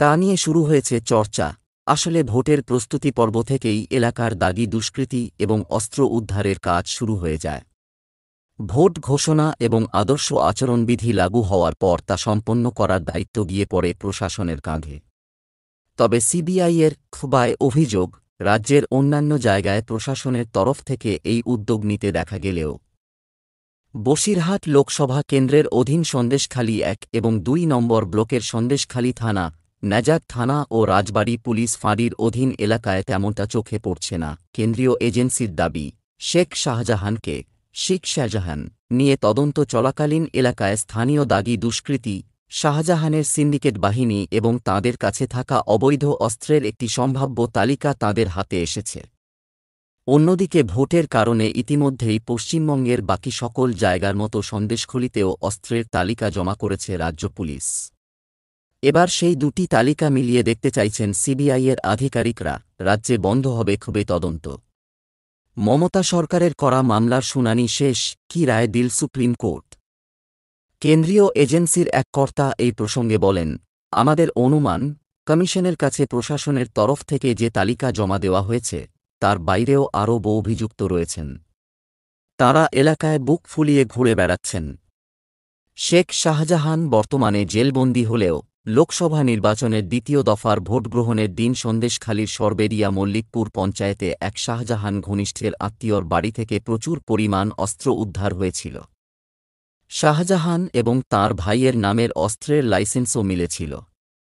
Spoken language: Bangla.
তা নিয়ে শুরু হয়েছে চর্চা আসলে ভোটের প্রস্তুতি পর্ব থেকেই এলাকার দাগি দুষ্কৃতি এবং অস্ত্র উদ্ধারের কাজ শুরু হয়ে যায় ভোট ঘোষণা এবং আদর্শ আচরণবিধি লাগু হওয়ার পর তা সম্পন্ন করার দায়িত্ব গিয়ে পড়ে প্রশাসনের কাঁধে তবে সিবিআইয়ের খুবায় অভিযোগ রাজ্যের অন্যান্য জায়গায় প্রশাসনের তরফ থেকে এই উদ্যোগ নিতে দেখা গেলেও বসিরহাট লোকসভা কেন্দ্রের অধীন সন্দেশখালী এক এবং দুই নম্বর ব্লকের সন্দেশখালী থানা নাজাক থানা ও রাজবাড়ী পুলিশ ফাঁড়ির অধীন এলাকায় তেমনটা চোখে পড়ছে না কেন্দ্রীয় এজেন্সির দাবি শেখ শাহজাহানকে শেখ শাহজাহান নিয়ে তদন্ত চলাকালীন এলাকায় স্থানীয় দাগি দুষ্কৃতী শাহজাহানের সিন্ডিকেট বাহিনী এবং তাদের কাছে থাকা অবৈধ অস্ত্রের একটি সম্ভাব্য তালিকা তাদের হাতে এসেছে অন্যদিকে ভোটের কারণে ইতিমধ্যেই পশ্চিমবঙ্গের বাকি সকল জায়গার মতো সন্দেশখুলিতেও অস্ত্রের তালিকা জমা করেছে রাজ্য পুলিশ এবার সেই দুটি তালিকা মিলিয়ে দেখতে চাইছেন সিবিআইয়ের আধিকারিকরা রাজ্যে বন্ধ হবে খুবই তদন্ত মমতা সরকারের করা মামলার শুনানি শেষ কি রায় দিল সুপ্রিম কোর্ট কেন্দ্রীয় এজেন্সির এক কর্তা এই প্রসঙ্গে বলেন আমাদের অনুমান কমিশনের কাছে প্রশাসনের তরফ থেকে যে তালিকা জমা দেওয়া হয়েছে তার বাইরেও আরও বহু অভিযুক্ত রয়েছেন তারা এলাকায় বুক ফুলিয়ে ঘুরে বেড়াচ্ছেন শেখ শাহজাহান বর্তমানে জেলবন্দী হলেও লোকসভা নির্বাচনের দ্বিতীয় দফার ভোটগ্রহণের দিন সন্দেশখালীর সরবেরিয়া মল্লিকপুর পঞ্চায়েতে এক শাহজাহান ঘনিষ্ঠের আত্মীয়র বাড়ি থেকে প্রচুর পরিমাণ অস্ত্র উদ্ধার হয়েছিল শাহজাহান এবং তার ভাইয়ের নামের অস্ত্রের লাইসেন্সও মিলেছিল